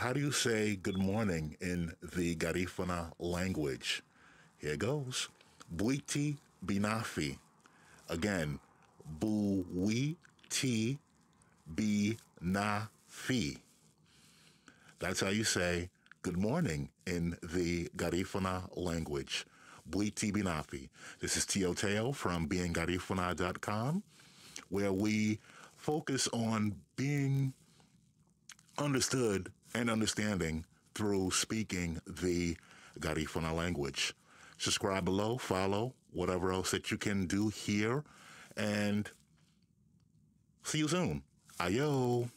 How do you say good morning in the Garifuna language? Here goes. Buiti binafi. Again, buiti binafi. That's how you say good morning in the Garifuna language. Buiti binafi. This is Tio Teo from beinggarifuna.com, where we focus on being understood and understanding through speaking the Garifuna language. Subscribe below, follow, whatever else that you can do here, and see you soon. Ayo.